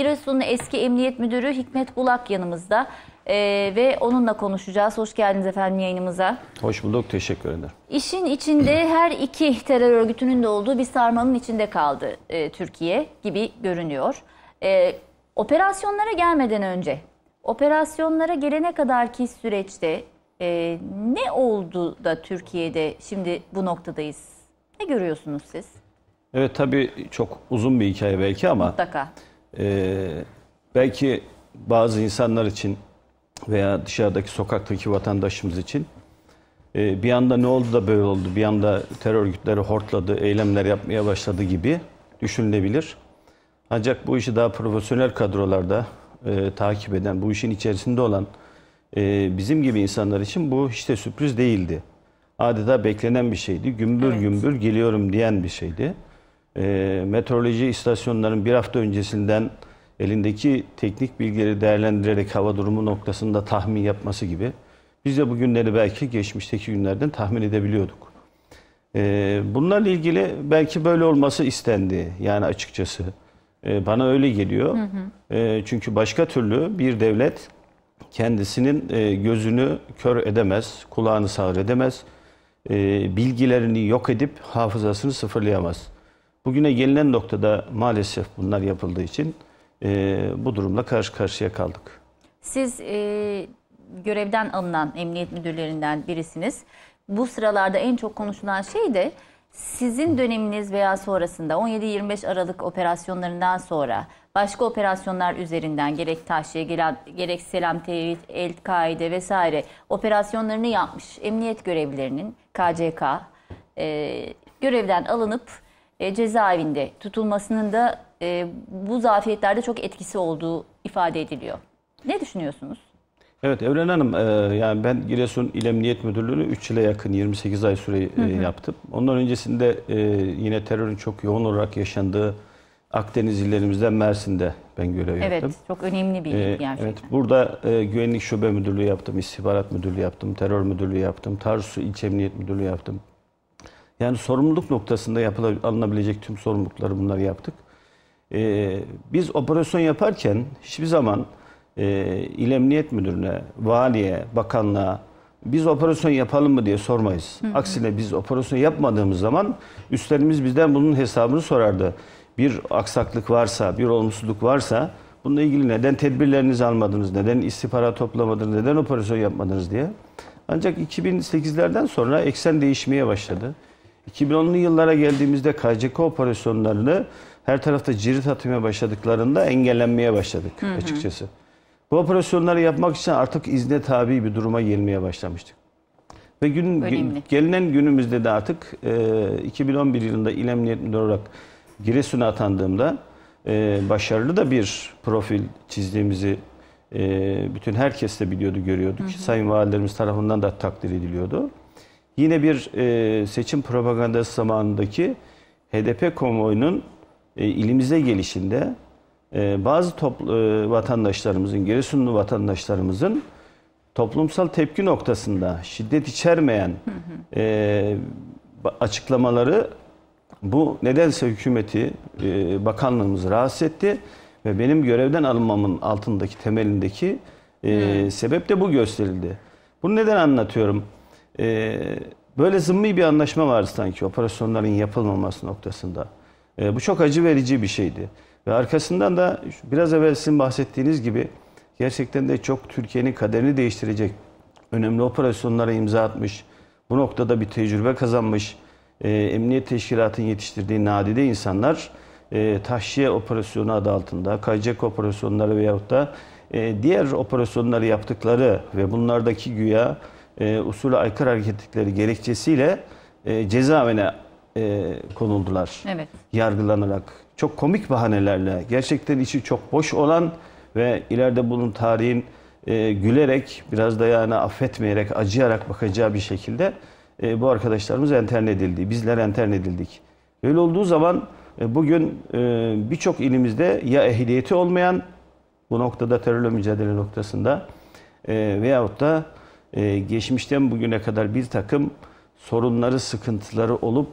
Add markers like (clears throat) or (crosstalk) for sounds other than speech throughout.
Giresun'un eski emniyet müdürü Hikmet Bulak yanımızda e, ve onunla konuşacağız. Hoş geldiniz efendim yayınımıza. Hoş bulduk, teşekkür ederim. İşin içinde (clears throat) her iki terör örgütünün de olduğu bir sarmanın içinde kaldı e, Türkiye gibi görünüyor. E, operasyonlara gelmeden önce, operasyonlara gelene kadarki süreçte e, ne oldu da Türkiye'de şimdi bu noktadayız? Ne görüyorsunuz siz? Evet tabii çok uzun bir hikaye belki ama Mutlaka. Ee, belki bazı insanlar için veya dışarıdaki sokaktaki vatandaşımız için e, bir anda ne oldu da böyle oldu, bir anda terör örgütleri hortladı, eylemler yapmaya başladı gibi düşünülebilir. Ancak bu işi daha profesyonel kadrolarda e, takip eden, bu işin içerisinde olan e, bizim gibi insanlar için bu hiç de sürpriz değildi. Adeta beklenen bir şeydi. Gümbür evet. gümbür geliyorum diyen bir şeydi e, meteoroloji istasyonlarının bir hafta öncesinden elindeki teknik bilgileri değerlendirerek hava durumu noktasında tahmin yapması gibi biz de bugünleri belki geçmişteki günlerden tahmin edebiliyorduk. E, bunlarla ilgili belki böyle olması istendi yani açıkçası. E, bana öyle geliyor. Hı hı. E, çünkü başka türlü bir devlet kendisinin e, gözünü kör edemez, kulağını sağır edemez, e, bilgilerini yok edip hafızasını sıfırlayamaz. Bugüne gelinen noktada maalesef bunlar yapıldığı için e, bu durumla karşı karşıya kaldık. Siz e, görevden alınan emniyet müdürlerinden birisiniz. Bu sıralarda en çok konuşulan şey de sizin döneminiz veya sonrasında 17-25 Aralık operasyonlarından sonra başka operasyonlar üzerinden gerek Tahşiye gerek Selam Tevhid, El-Kaide vesaire operasyonlarını yapmış emniyet görevlilerinin KCK e, görevden alınıp e, cezaevinde tutulmasının da e, bu zafiyetlerde çok etkisi olduğu ifade ediliyor. Ne düşünüyorsunuz? Evet Evren Hanım e, yani ben Giresun İl Emniyet Müdürlüğü'nü 3 yıla yakın 28 ay süre e, yaptım. Ondan öncesinde e, yine terörün çok yoğun olarak yaşandığı Akdeniz illerimizden Mersin'de ben görev evet, yaptım. Evet çok önemli bir ilgi gerçekten. Evet, burada Güvenlik Şube Müdürlüğü yaptım, İstihbarat Müdürlüğü yaptım, Terör Müdürlüğü yaptım, Tarsus İlçe Emniyet Müdürlüğü yaptım. Yani sorumluluk noktasında yapıla, alınabilecek tüm sorumlulukları bunları yaptık. Ee, biz operasyon yaparken hiçbir zaman e, İl Emniyet Müdürü'ne, valiye, bakanlığa biz operasyon yapalım mı diye sormayız. Hı hı. Aksine biz operasyon yapmadığımız zaman üstlerimiz bizden bunun hesabını sorardı. Bir aksaklık varsa, bir olumsuzluk varsa bununla ilgili neden tedbirlerinizi almadınız, neden istihbarat toplamadınız, neden operasyon yapmadınız diye. Ancak 2008'lerden sonra eksen değişmeye başladı. 2010'lu yıllara geldiğimizde KCK operasyonlarını her tarafta cirit atmaya başladıklarında engellenmeye başladık hı hı. açıkçası. Bu operasyonları yapmak için artık izne tabi bir duruma gelmeye başlamıştık. Ve gün, Önemli. gelinen günümüzde de artık e, 2011 yılında İl Emniyet olarak Giresun'a atandığımda e, başarılı da bir profil çizdiğimizi e, bütün herkes de biliyordu, görüyorduk. Hı hı. Sayın valilerimiz tarafından da takdir ediliyordu. Yine bir e, seçim propagandası zamanındaki HDP konvoyunun e, ilimize gelişinde e, bazı toplu, e, vatandaşlarımızın, Giresunlu vatandaşlarımızın toplumsal tepki noktasında şiddet içermeyen e, açıklamaları bu nedense hükümeti, e, bakanlığımızı rahatsız etti ve benim görevden alınmamın altındaki temelindeki e, sebep de bu gösterildi. Bunu neden anlatıyorum? E, böyle zımmi bir anlaşma vardı sanki operasyonların yapılmaması noktasında. E, bu çok acı verici bir şeydi. Ve arkasından da biraz evvel sizin bahsettiğiniz gibi gerçekten de çok Türkiye'nin kaderini değiştirecek önemli operasyonlara imza atmış. Bu noktada bir tecrübe kazanmış. E, Emniyet Teşkilatı'nın yetiştirdiği nadide insanlar e, tahşiye operasyonu adı altında, kayacak operasyonları veyahut da e, diğer operasyonları yaptıkları ve bunlardaki güya e, usule aykırı hareket ettikleri gerekçesiyle e, cezaevine e, konuldular. Evet. Yargılanarak. Çok komik bahanelerle gerçekten içi çok boş olan ve ileride bunun tarihin e, gülerek biraz da yani affetmeyerek acıyarak bakacağı bir şekilde e, bu arkadaşlarımız entern edildi. Bizler entern edildik. Öyle olduğu zaman e, bugün e, birçok ilimizde ya ehliyeti olmayan bu noktada terörle mücadele noktasında e, veyahut da e, geçmişten bugüne kadar bir takım sorunları, sıkıntıları olup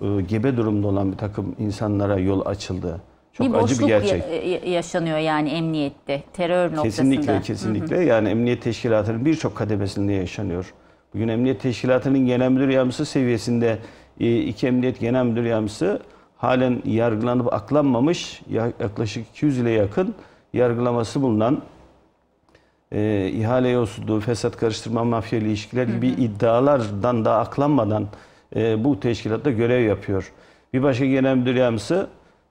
e, gebe durumda olan bir takım insanlara yol açıldı. Çok bir acı bir gerçek. Ya, e, yaşanıyor yani emniyette, terör noktasında. Kesinlikle, kesinlikle. Hı hı. Yani emniyet teşkilatının birçok kademesinde yaşanıyor. Bugün emniyet teşkilatının genel müdür yardımcısı seviyesinde e, iki emniyet genel müdür yardımcısı halen yargılanıp aklanmamış yaklaşık 200 ile yakın yargılaması bulunan e, ihale yolsuzluğu, fesat karıştırma, mafya ilişkiler gibi hı hı. iddialardan da aklanmadan e, bu teşkilatta görev yapıyor. Bir başka genel müdür yardımcısı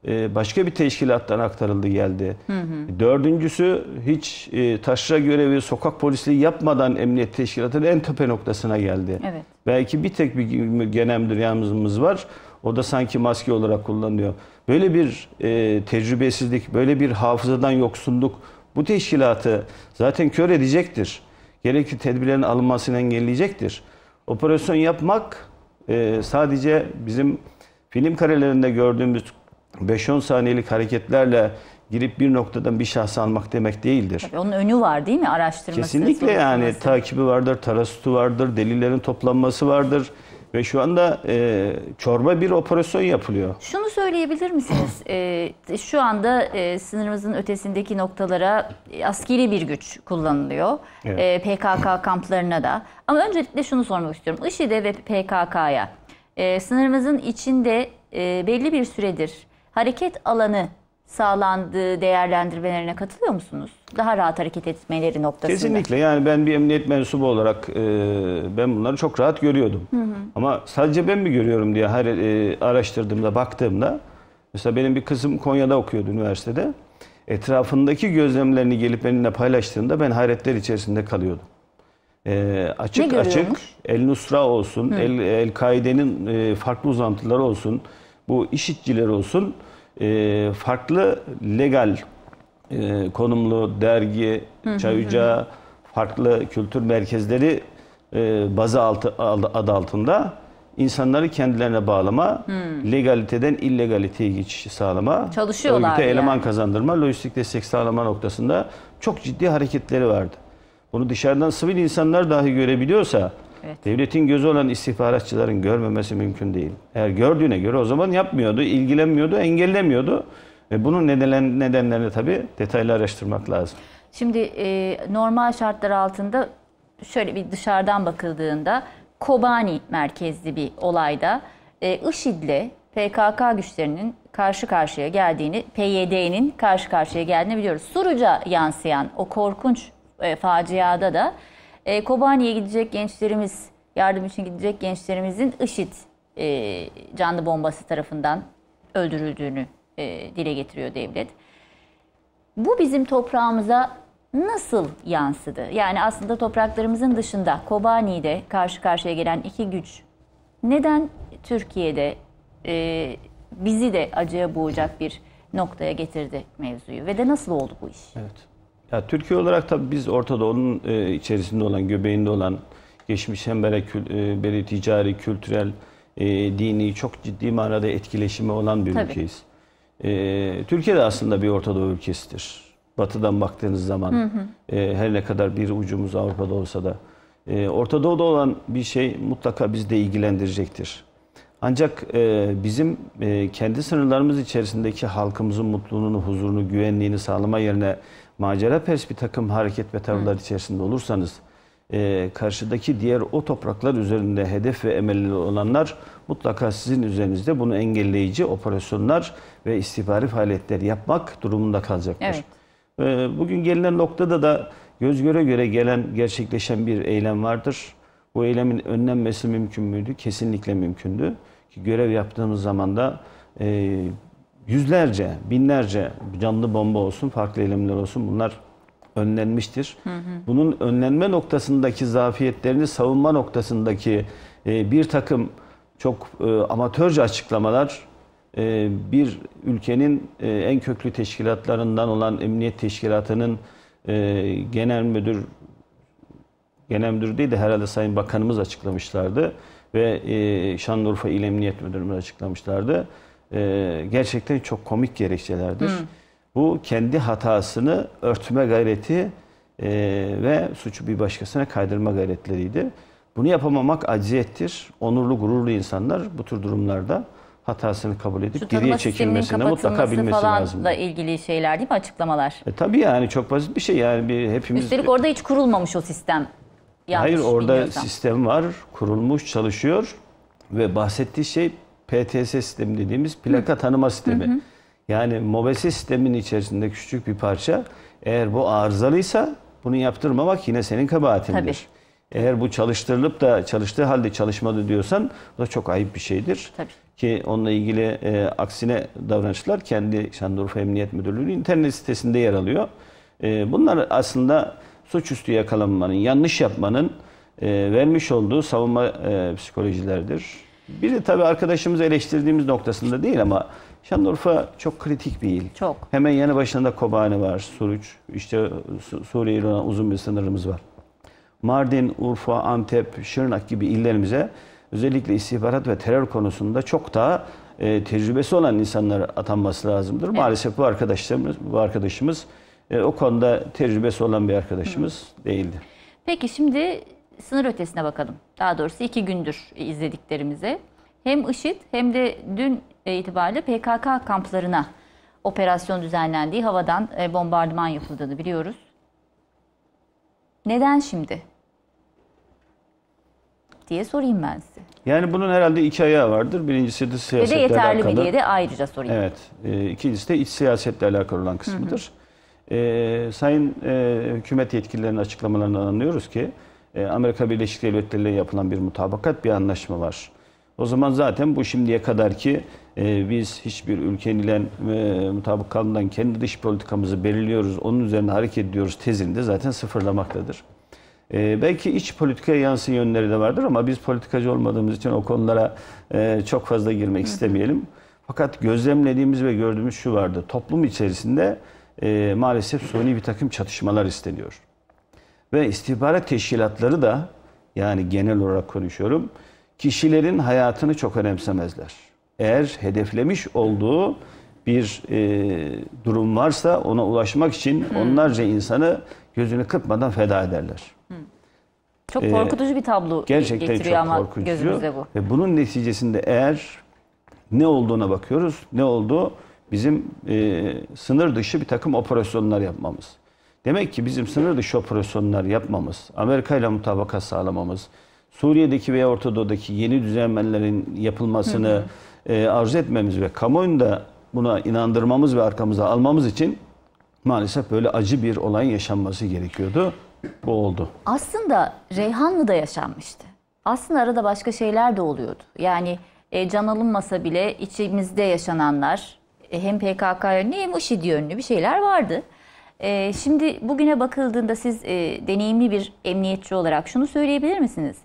e, başka bir teşkilattan aktarıldı geldi. Hı hı. Dördüncüsü hiç e, taşra görevi, sokak polisliği yapmadan emniyet teşkilatının en tepe noktasına geldi. Evet. Belki bir tek bir genel müdür yardımcımız var. O da sanki maske olarak kullanıyor. Böyle bir e, tecrübesizlik, böyle bir hafızadan yoksunluk bu teşkilatı zaten kör edecektir. Gerekli tedbirlerin alınmasını engelleyecektir. Operasyon yapmak e, sadece bizim film karelerinde gördüğümüz 5-10 saniyelik hareketlerle girip bir noktadan bir şahsı almak demek değildir. Tabii onun önü var değil mi? Araştırması. Kesinlikle yani takibi vardır, tarasutu vardır, delillerin toplanması vardır. Ve şu anda e, çorba bir operasyon yapılıyor. Şunu söyleyebilir misiniz? (clears throat) e, şu anda e, sınırımızın ötesindeki noktalara e, askeri bir güç kullanılıyor. Evet. E, PKK kamplarına da. Ama öncelikle şunu sormak istiyorum. IŞİD'e ve PKK'ya e, sınırımızın içinde e, belli bir süredir hareket alanı sağlandığı değerlendirmelerine katılıyor musunuz? Daha rahat hareket etmeleri noktasında. Kesinlikle yani ben bir emniyet mensubu olarak e, ben bunları çok rahat görüyordum. Hı hı. Ama sadece ben mi görüyorum diye her, e, araştırdığımda baktığımda mesela benim bir kızım Konya'da okuyordu üniversitede. Etrafındaki gözlemlerini gelip benimle paylaştığında ben hayretler içerisinde kalıyordum. E, açık açık El Nusra olsun, hı. El, El Kaide'nin e, farklı uzantıları olsun, bu işitçiler olsun... olsun ee, farklı legal e, konumlu dergi, çay ocağı, farklı kültür merkezleri e, bazı altı, adı altında insanları kendilerine bağlama, hmm. legaliteden illegaliteye geçişi sağlama, çalışıyorlar. Örgüte yani. eleman kazandırma, lojistik destek sağlama noktasında çok ciddi hareketleri vardı. Bunu dışarıdan sivil insanlar dahi görebiliyorsa Evet. Devletin gözü olan istihbaratçıların görmemesi mümkün değil. Eğer gördüğüne göre o zaman yapmıyordu, ilgilenmiyordu, engellemiyordu. Ve bunun neden, nedenlerini tabii detaylı araştırmak lazım. Şimdi e, normal şartlar altında şöyle bir dışarıdan bakıldığında Kobani merkezli bir olayda e, IŞİD'le PKK güçlerinin karşı karşıya geldiğini, PYD'nin karşı karşıya geldiğini biliyoruz. Suruca yansıyan o korkunç e, faciada da e, Kobani'ye gidecek gençlerimiz, yardım için gidecek gençlerimizin IŞİD e, canlı bombası tarafından öldürüldüğünü e, dile getiriyor devlet. Bu bizim toprağımıza nasıl yansıdı? Yani aslında topraklarımızın dışında Kobani'de karşı karşıya gelen iki güç neden Türkiye'de e, bizi de acıya boğacak bir noktaya getirdi mevzuyu ve de nasıl oldu bu iş? Evet. Ya Türkiye olarak tabii biz Orta Doğu'nun e, içerisinde olan, göbeğinde olan geçmiş hem e, beri, e, ticari, kültürel, e, dini çok ciddi manada etkileşimi olan bir tabii. ülkeyiz. E, Türkiye de aslında bir Orta Doğu ülkesidir. Batıdan baktığınız zaman hı hı. E, her ne kadar bir ucumuz Avrupa'da olsa da e, Orta Doğu'da olan bir şey mutlaka bizi de ilgilendirecektir. Ancak e, bizim e, kendi sınırlarımız içerisindeki halkımızın mutluluğunu, huzurunu, güvenliğini sağlama yerine macera pers bir takım hareket ve tavırlar içerisinde olursanız e, karşıdaki diğer o topraklar üzerinde hedef ve emelli olanlar mutlaka sizin üzerinizde bunu engelleyici operasyonlar ve istihbari faaliyetler yapmak durumunda kalacaklar. Evet. E, bugün gelinen noktada da göz göre göre gelen gerçekleşen bir eylem vardır. Bu eylemin önlenmesi mümkün müydü? Kesinlikle mümkündü. Ki görev yaptığımız zaman da e, yüzlerce, binlerce canlı bomba olsun, farklı eylemler olsun bunlar önlenmiştir. Hı hı. Bunun önlenme noktasındaki zafiyetlerini savunma noktasındaki e, bir takım çok e, amatörce açıklamalar e, bir ülkenin e, en köklü teşkilatlarından olan Emniyet Teşkilatı'nın e, genel müdür genel müdür değil de herhalde Sayın Bakanımız açıklamışlardı ve e, Şanlıurfa İl Emniyet Müdürümüz açıklamışlardı e, gerçekten çok komik gerekçelerdir. Hı. Bu kendi hatasını örtme gayreti e, ve suçu bir başkasına kaydırma gayretleriydi. Bunu yapamamak acziyettir. Onurlu, gururlu insanlar bu tür durumlarda hatasını kabul edip geriye çekilmesine mutlaka bilmesi falan lazım. da ilgili şeyler değil mi açıklamalar? E, tabii yani çok basit bir şey yani bir hepimiz... Üstelik orada hiç kurulmamış o sistem. Yanlış Hayır orada bilmiyorsam. sistem var, kurulmuş, çalışıyor ve bahsettiği şey PTS sistemi dediğimiz plaka tanıma sistemi. Hı hı. Yani mobese sistemin içerisinde küçük bir parça. Eğer bu arızalıysa bunu yaptırmamak yine senin kabahatindir. Tabii. Eğer bu çalıştırılıp da çalıştığı halde çalışmadı diyorsan bu da çok ayıp bir şeydir. Tabii. Ki onunla ilgili e, aksine davranışlar kendi Şanlıurfa Emniyet Müdürlüğü'nün internet sitesinde yer alıyor. E, bunlar aslında suçüstü yakalanmanın, yanlış yapmanın e, vermiş olduğu savunma e, psikolojilerdir. Bir de tabii arkadaşımızı eleştirdiğimiz noktasında değil ama Şanlıurfa çok kritik bir il. Çok. Hemen yanı başında Kobani var, Suruç, işte Suriye ile uzun bir sınırımız var. Mardin, Urfa, Antep, Şırnak gibi illerimize özellikle istihbarat ve terör konusunda çok daha e, tecrübesi olan insanlar atanması lazımdır. Evet. Maalesef bu arkadaşlarımız, bu arkadaşımız e, o konuda tecrübesi olan bir arkadaşımız Hı. değildi. Peki şimdi sınır ötesine bakalım. Daha doğrusu iki gündür izlediklerimize. Hem IŞİD hem de dün itibariyle PKK kamplarına operasyon düzenlendiği havadan e, bombardıman yapıldığını biliyoruz. Neden şimdi? diye sorayım ben size. Yani bunun herhalde iki ayağı vardır. Birincisi de siyasetle alakalı. Ve de yeterli alakalı. mi diye de ayrıca sorayım. Evet. E, ikincisi de iç siyasetle alakalı olan kısmıdır. Hı hı. E, sayın e, hükümet yetkililerinin açıklamalarından anlıyoruz ki e, Amerika Birleşik Devletleri ile yapılan bir mutabakat, bir anlaşma var. O zaman zaten bu şimdiye kadar ki e, biz hiçbir ülkenin ile e, kendi dış politikamızı belirliyoruz, onun üzerine hareket ediyoruz tezinde zaten sıfırlamaktadır. belki iç politikaya yansıyan yönleri de vardır ama biz politikacı olmadığımız için o konulara çok fazla girmek istemeyelim. Fakat gözlemlediğimiz ve gördüğümüz şu vardı. Toplum içerisinde maalesef suni bir takım çatışmalar isteniyor. Ve istihbarat teşkilatları da yani genel olarak konuşuyorum kişilerin hayatını çok önemsemezler. Eğer hedeflemiş olduğu bir e, durum varsa ona ulaşmak için hmm. onlarca insanı gözünü kırpmadan feda ederler. Hmm. Çok e, korkutucu ee, bir tablo gerçekten getiriyor çok ama korkutucu. gözümüzde bu. Ve bunun neticesinde eğer ne olduğuna bakıyoruz, ne oldu bizim e, sınır dışı bir takım operasyonlar yapmamız. Demek ki bizim sınır dışı operasyonlar yapmamız, Amerika ile mutabaka sağlamamız, Suriye'deki veya Ortadoğu'daki yeni düzenlemelerin yapılmasını hı hı. E, etmemiz ve kamuoyunda buna inandırmamız ve arkamıza almamız için maalesef böyle acı bir olayın yaşanması gerekiyordu. Bu oldu. Aslında Reyhanlı'da yaşanmıştı. Aslında arada başka şeyler de oluyordu. Yani e, can alınmasa bile içimizde yaşananlar e, hem PKK yönlü hem IŞİD yönlü bir şeyler vardı. Ee, şimdi bugüne bakıldığında siz e, deneyimli bir emniyetçi olarak şunu söyleyebilir misiniz?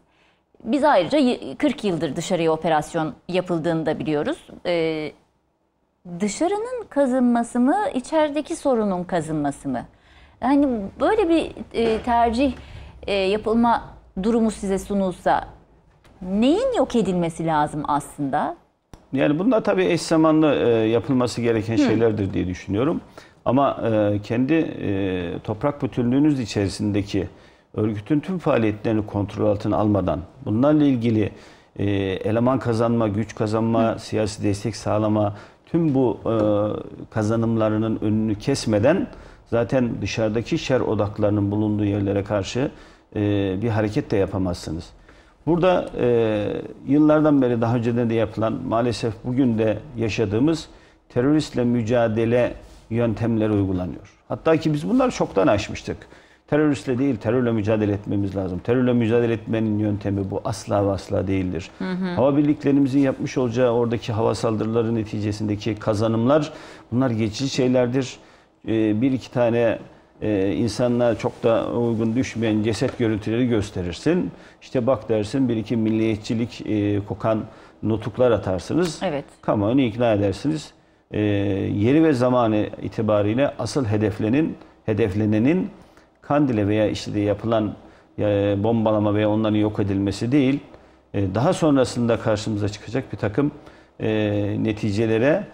Biz ayrıca 40 yıldır dışarıya operasyon yapıldığını da biliyoruz. Ee, dışarının kazınması mı, içerideki sorunun kazınması mı? Yani böyle bir e, tercih e, yapılma durumu size sunulsa neyin yok edilmesi lazım aslında? Yani bunlar tabii eş zamanlı yapılması gereken şeylerdir diye düşünüyorum. Ama e, kendi e, toprak bütünlüğünüz içerisindeki örgütün tüm faaliyetlerini kontrol altına almadan bunlarla ilgili e, eleman kazanma, güç kazanma, Hı. siyasi destek sağlama tüm bu e, kazanımlarının önünü kesmeden zaten dışarıdaki şer odaklarının bulunduğu yerlere karşı e, bir hareket de yapamazsınız. Burada e, yıllardan beri daha önceden de yapılan maalesef bugün de yaşadığımız teröristle mücadele yöntemler uygulanıyor. Hatta ki biz bunları çoktan aşmıştık. Teröristle değil, terörle mücadele etmemiz lazım. Terörle mücadele etmenin yöntemi bu asla ve asla değildir. Hı hı. Hava birliklerimizin yapmış olacağı oradaki hava saldırıları neticesindeki kazanımlar bunlar geçici şeylerdir. Ee, bir iki tane e, insanlığa çok da uygun düşmeyen ceset görüntüleri gösterirsin. İşte bak dersin bir iki milliyetçilik e, kokan notuklar atarsınız. Evet. Kamuoyunu ikna edersiniz e, yeri ve zamanı itibariyle asıl hedeflenin, hedeflenenin Kandil'e veya işte yapılan e, bombalama veya onların yok edilmesi değil, e, daha sonrasında karşımıza çıkacak bir takım e, neticelere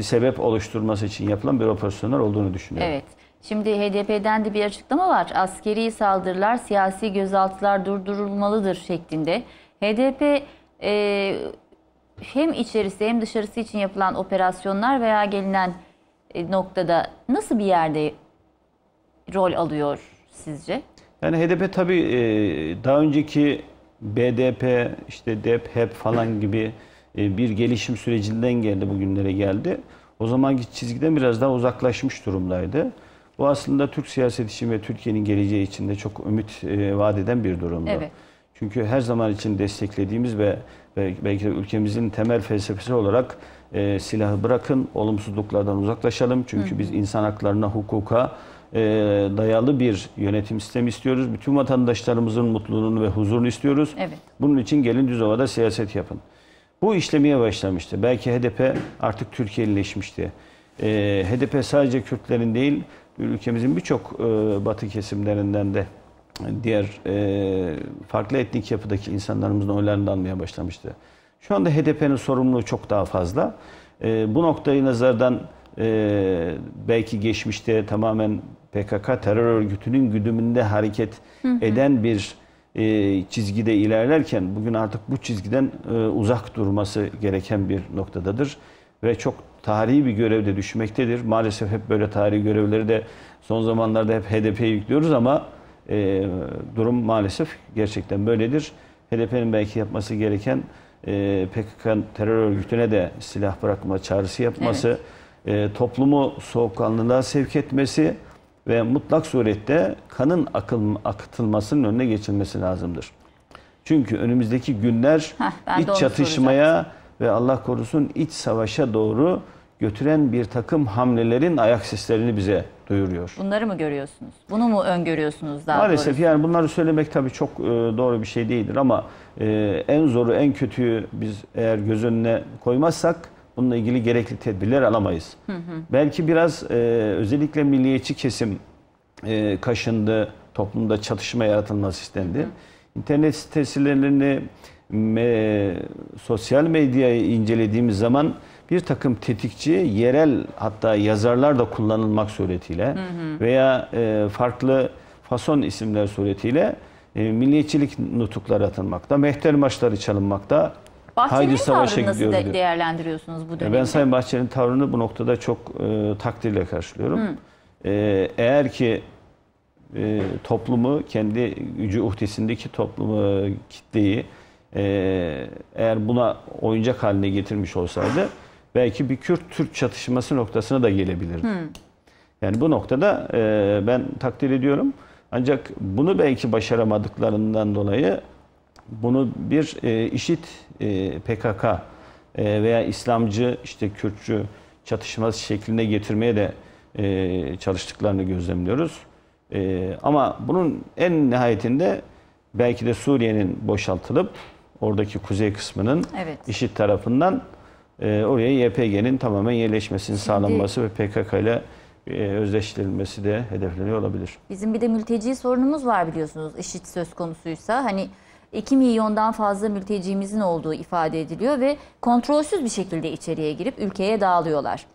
sebep oluşturması için yapılan bir operasyonlar olduğunu düşünüyorum. Evet. Şimdi HDP'den de bir açıklama var. Askeri saldırılar, siyasi gözaltılar durdurulmalıdır şeklinde. HDP e, hem içerisi hem dışarısı için yapılan operasyonlar veya gelinen e, noktada nasıl bir yerde rol alıyor sizce? Yani HDP tabii e, daha önceki BDP, işte DEP, HEP falan gibi e, bir gelişim sürecinden geldi bugünlere geldi. O zamanki çizgiden biraz daha uzaklaşmış durumdaydı. Bu aslında Türk siyaseti için ve Türkiye'nin geleceği için de çok ümit vaat eden bir durumdu. Evet. Çünkü her zaman için desteklediğimiz ve belki de ülkemizin temel felsefesi olarak e, silahı bırakın, olumsuzluklardan uzaklaşalım. Çünkü biz insan haklarına, hukuka e, dayalı bir yönetim sistemi istiyoruz. Bütün vatandaşlarımızın mutluluğunu ve huzurunu istiyoruz. Evet. Bunun için gelin Düzova'da siyaset yapın. Bu işlemeye başlamıştı. Belki HDP artık Türkiye'lileşmişti. E, HDP sadece Kürtlerin değil, ülkemizin birçok e, batı kesimlerinden de diğer e, farklı etnik yapıdaki insanlarımızın oylarını almaya başlamıştı. Şu anda HDP'nin sorumluluğu çok daha fazla. E, bu noktayı nazardan e, belki geçmişte tamamen PKK terör örgütünün güdümünde hareket hı hı. eden bir e, çizgide ilerlerken bugün artık bu çizgiden e, uzak durması gereken bir noktadadır. Ve çok tarihi bir görevde düşmektedir. Maalesef hep böyle tarihi görevleri de son zamanlarda hep HDP'ye yüklüyoruz ama e, durum maalesef gerçekten böyledir. HDP'nin belki yapması gereken e, PKK terör örgütüne de silah bırakma çağrısı yapması, evet. e, toplumu soğukkanlılığa sevk etmesi ve mutlak surette kanın akıl, akıtılmasının önüne geçilmesi lazımdır. Çünkü önümüzdeki günler Heh, iç çatışmaya ve Allah korusun iç savaşa doğru götüren bir takım hamlelerin ayak seslerini bize duyuruyor. Bunları mı görüyorsunuz? Bunu mu öngörüyorsunuz daha Maalesef doğrusu? yani bunları söylemek tabii çok e, doğru bir şey değildir ama e, en zoru en kötüyü biz eğer göz önüne koymazsak bununla ilgili gerekli tedbirler alamayız. Hı hı. Belki biraz e, özellikle milliyetçi kesim kaşındı, toplumda çatışma yaratılması istendi. Hı hı. İnternet sitelerini, sosyal medyayı incelediğimiz zaman bir takım tetikçi yerel hatta yazarlar da kullanılmak suretiyle veya e, farklı fason isimler suretiyle e, milliyetçilik nutukları atılmakta, mehter maçları çalınmakta. Bahçeli'nin savaşa nasıl diyor. değerlendiriyorsunuz bu e, dönemde? Ben Sayın Bahçeli'nin tavrını bu noktada çok e, takdirle karşılıyorum. E, eğer ki e, toplumu, kendi gücü uhdesindeki toplumu, kitleyi e, eğer buna oyuncak haline getirmiş olsaydı belki bir Kürt-Türk çatışması noktasına da gelebilirdi. Hmm. Yani bu noktada e, ben takdir ediyorum. Ancak bunu belki başaramadıklarından dolayı bunu bir e, işit e, PKK e, veya İslamcı işte Kürtçü çatışması şeklinde getirmeye de e, çalıştıklarını gözlemliyoruz. E, ama bunun en nihayetinde belki de Suriye'nin boşaltılıp oradaki kuzey kısmının evet. işit tarafından e, oraya YPG'nin tamamen yerleşmesinin sağlanması ve PKK ile e, özdeşleştirilmesi de hedefleniyor olabilir. Bizim bir de mülteci sorunumuz var biliyorsunuz IŞİD söz konusuysa. Hani 2 milyondan fazla mültecimizin olduğu ifade ediliyor ve kontrolsüz bir şekilde içeriye girip ülkeye dağılıyorlar.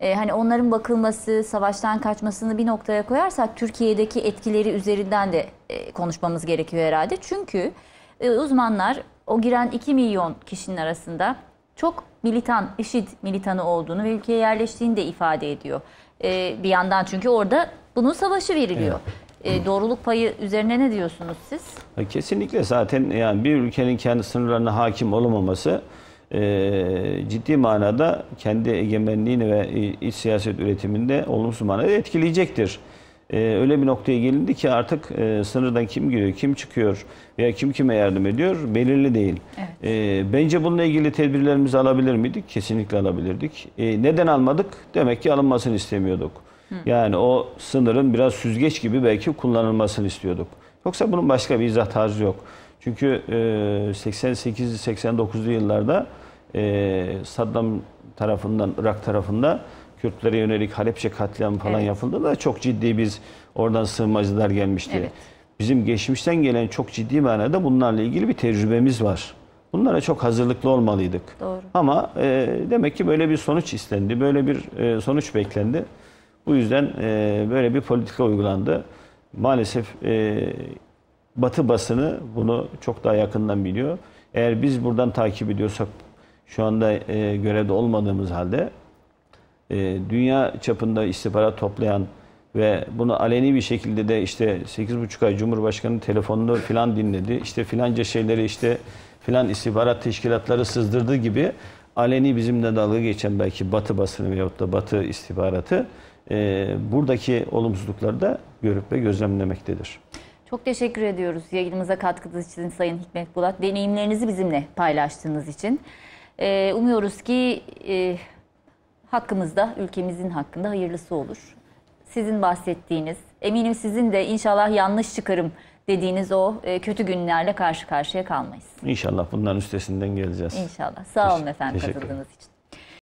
Ee, hani onların bakılması, savaştan kaçmasını bir noktaya koyarsak Türkiye'deki etkileri üzerinden de e, konuşmamız gerekiyor herhalde. Çünkü e, uzmanlar o giren 2 milyon kişinin arasında çok militan, IŞİD militanı olduğunu ve ülkeye yerleştiğini de ifade ediyor. E, bir yandan çünkü orada bunun savaşı veriliyor. Evet. E, doğruluk payı üzerine ne diyorsunuz siz? E, kesinlikle zaten yani bir ülkenin kendi sınırlarına hakim olamaması e, ciddi manada kendi egemenliğini ve iç siyaset üretiminde olumsuz manada etkileyecektir e, öyle bir noktaya gelindi ki artık e, sınırdan kim giriyor, kim çıkıyor veya kim kime yardım ediyor belirli değil. Evet. E, bence bununla ilgili tedbirlerimizi alabilir miydik? Kesinlikle alabilirdik. E, neden almadık? Demek ki alınmasını istemiyorduk. Hı. Yani o sınırın biraz süzgeç gibi belki kullanılmasını istiyorduk. Yoksa bunun başka bir izah tarzı yok. Çünkü e, 88-89'lu yıllarda e, Saddam tarafından, Irak tarafında Kürtlere yönelik Halepçe katliamı falan evet. yapıldı da çok ciddi biz oradan sığınmacılar gelmişti. Evet. Bizim geçmişten gelen çok ciddi manada bunlarla ilgili bir tecrübemiz var. Bunlara çok hazırlıklı olmalıydık. Doğru. Ama e, demek ki böyle bir sonuç istendi, böyle bir e, sonuç beklendi. Bu yüzden e, böyle bir politika uygulandı. Maalesef e, Batı basını bunu çok daha yakından biliyor. Eğer biz buradan takip ediyorsak şu anda e, görevde olmadığımız halde e, dünya çapında istihbarat toplayan ve bunu aleni bir şekilde de işte 8,5 ay Cumhurbaşkanı telefonunu filan dinledi. İşte filanca şeyleri işte filan istihbarat teşkilatları sızdırdı gibi aleni bizimle dalga geçen belki Batı basını veyahut da Batı istihbaratı e, buradaki olumsuzlukları da görüp ve gözlemlemektedir. Çok teşekkür ediyoruz yayınımıza katkınız için Sayın Hikmet Bulat. Deneyimlerinizi bizimle paylaştığınız için. Ee, umuyoruz ki e, hakkımızda, ülkemizin hakkında hayırlısı olur. Sizin bahsettiğiniz, eminim sizin de inşallah yanlış çıkarım dediğiniz o e, kötü günlerle karşı karşıya kalmayız. İnşallah bunların üstesinden geleceğiz. İnşallah. Sağ olun efendim Teşekkür. katıldığınız için.